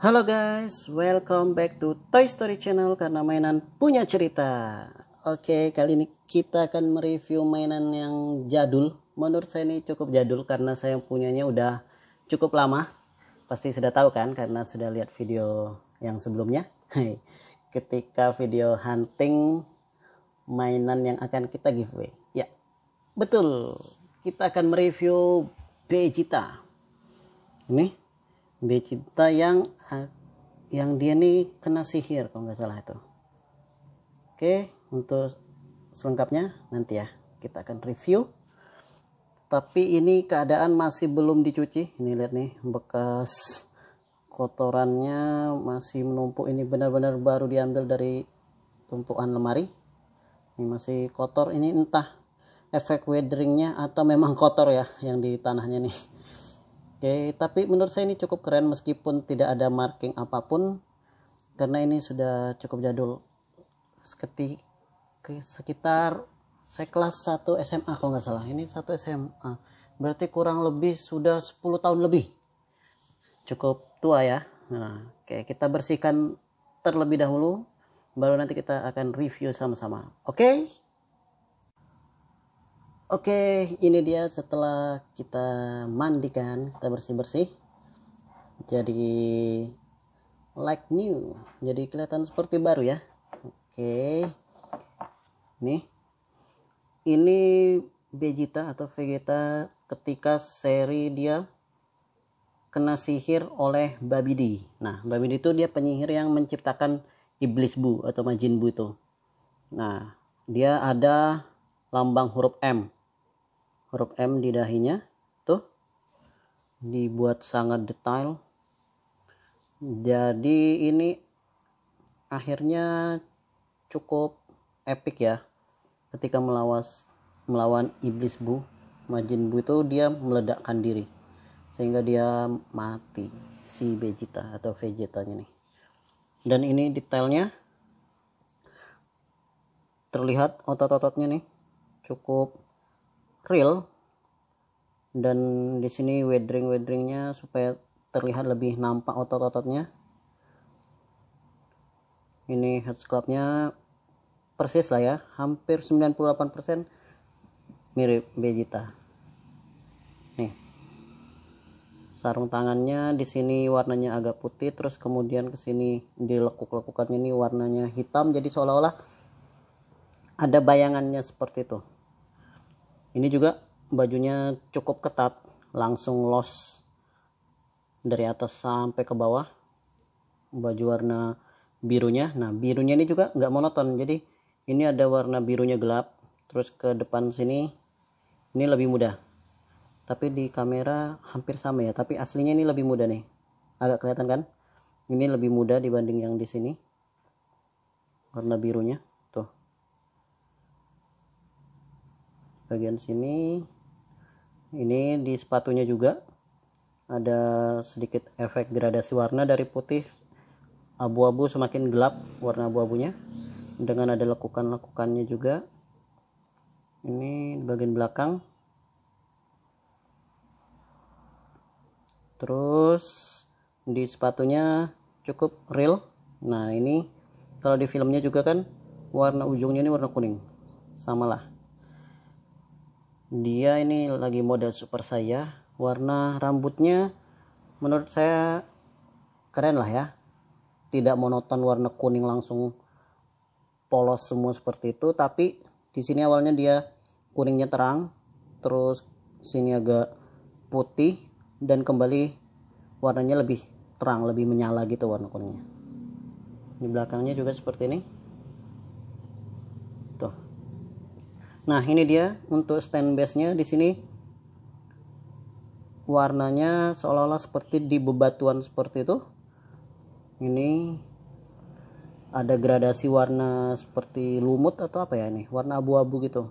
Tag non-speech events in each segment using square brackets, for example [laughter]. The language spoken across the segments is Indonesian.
Halo guys, welcome back to Toy Story Channel karena mainan punya cerita. Oke, kali ini kita akan mereview mainan yang jadul. Menurut saya ini cukup jadul karena saya punyanya udah cukup lama. Pasti sudah tahu kan karena sudah lihat video yang sebelumnya. Ketika video hunting mainan yang akan kita giveaway. Ya, betul. Kita akan mereview Vegeta. Ini B cinta yang ah, yang dia nih kena sihir kalau nggak salah itu oke untuk selengkapnya nanti ya kita akan review tapi ini keadaan masih belum dicuci ini lihat nih bekas kotorannya masih menumpuk ini benar-benar baru diambil dari tumpuan lemari ini masih kotor ini entah efek weatheringnya atau memang kotor ya yang di tanahnya nih Oke, tapi menurut saya ini cukup keren meskipun tidak ada marking apapun karena ini sudah cukup jadul. Seketi, sekitar saya kelas 1 SMA kalau nggak salah. Ini 1 SMA. Berarti kurang lebih sudah 10 tahun lebih. Cukup tua ya. Nah, oke, kita bersihkan terlebih dahulu baru nanti kita akan review sama-sama. Oke? Okay? Oke, ini dia setelah kita mandikan, kita bersih-bersih. Jadi like new. Jadi kelihatan seperti baru ya. Oke. Nih. Ini Vegeta atau Vegeta ketika seri dia kena sihir oleh Babidi. Nah, Babidi itu dia penyihir yang menciptakan iblis bu atau majin bu itu. Nah, dia ada lambang huruf M huruf M di dahinya tuh dibuat sangat detail jadi ini akhirnya cukup epic ya ketika melawas melawan iblis bu Majin Bu itu dia meledakkan diri sehingga dia mati si Vegeta atau Vegeta nih dan ini detailnya terlihat otot-ototnya nih cukup real dan di sini weathering weatheringnya supaya terlihat lebih nampak otot-ototnya ini head scrubnya persis lah ya hampir 98% mirip Vegeta nih sarung tangannya di sini warnanya agak putih terus kemudian ke sini dilekuk-lekukannya ini warnanya hitam jadi seolah-olah ada bayangannya seperti itu ini juga bajunya cukup ketat langsung los dari atas sampai ke bawah baju warna birunya nah birunya ini juga nggak monoton jadi ini ada warna birunya gelap terus ke depan sini ini lebih mudah tapi di kamera hampir sama ya tapi aslinya ini lebih mudah nih agak kelihatan kan ini lebih mudah dibanding yang di sini warna birunya bagian sini ini di sepatunya juga ada sedikit efek gradasi warna dari putih abu-abu semakin gelap warna abu-abunya dengan ada lekukan-lekukannya juga ini bagian belakang terus di sepatunya cukup real nah ini kalau di filmnya juga kan warna ujungnya ini warna kuning samalah dia ini lagi model super saya warna rambutnya menurut saya keren lah ya tidak monoton warna kuning langsung polos semua seperti itu tapi di sini awalnya dia kuningnya terang terus sini agak putih dan kembali warnanya lebih terang lebih menyala gitu warna kuningnya di belakangnya juga seperti ini Nah, ini dia untuk stand base-nya di sini warnanya seolah-olah seperti di bebatuan seperti itu. Ini ada gradasi warna seperti lumut atau apa ya ini, warna abu-abu gitu.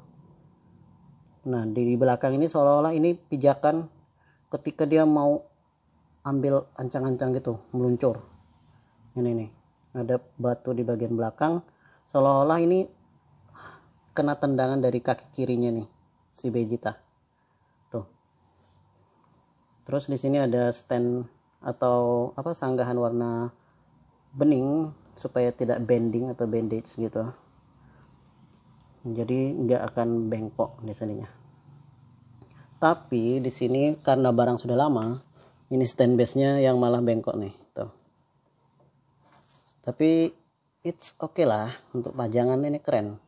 Nah, di belakang ini seolah-olah ini pijakan ketika dia mau ambil ancang-ancang gitu, meluncur. Ini nih, ada batu di bagian belakang seolah-olah ini kena tendangan dari kaki kirinya nih si Vegeta tuh terus di sini ada stand atau apa sanggahan warna bening supaya tidak bending atau bandage gitu jadi nggak akan bengkok di sininya tapi di sini karena barang sudah lama ini stand base nya yang malah bengkok nih tuh tapi it's okay lah untuk pajangan ini keren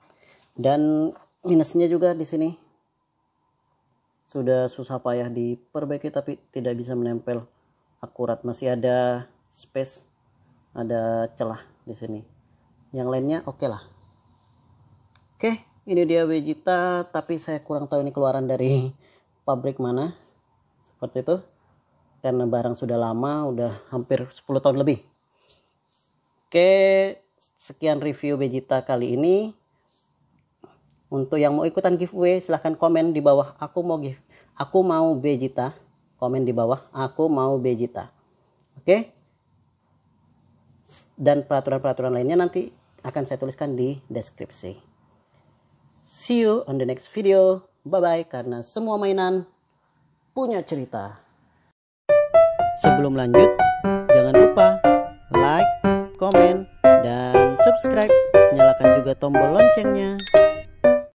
dan minusnya juga di sini sudah susah payah diperbaiki tapi tidak bisa menempel akurat masih ada space ada celah di sini yang lainnya oke okay lah oke okay, ini dia Vegeta tapi saya kurang tahu ini keluaran dari [laughs] pabrik mana seperti itu karena barang sudah lama udah hampir 10 tahun lebih oke okay, sekian review Vegeta kali ini untuk yang mau ikutan giveaway silahkan komen di bawah aku mau give aku mau Vegeta. Komen di bawah aku mau Vegeta. Oke? Okay? Dan peraturan-peraturan lainnya nanti akan saya tuliskan di deskripsi. See you on the next video. Bye bye karena semua mainan punya cerita. Sebelum lanjut, jangan lupa like, komen, dan subscribe. Nyalakan juga tombol loncengnya.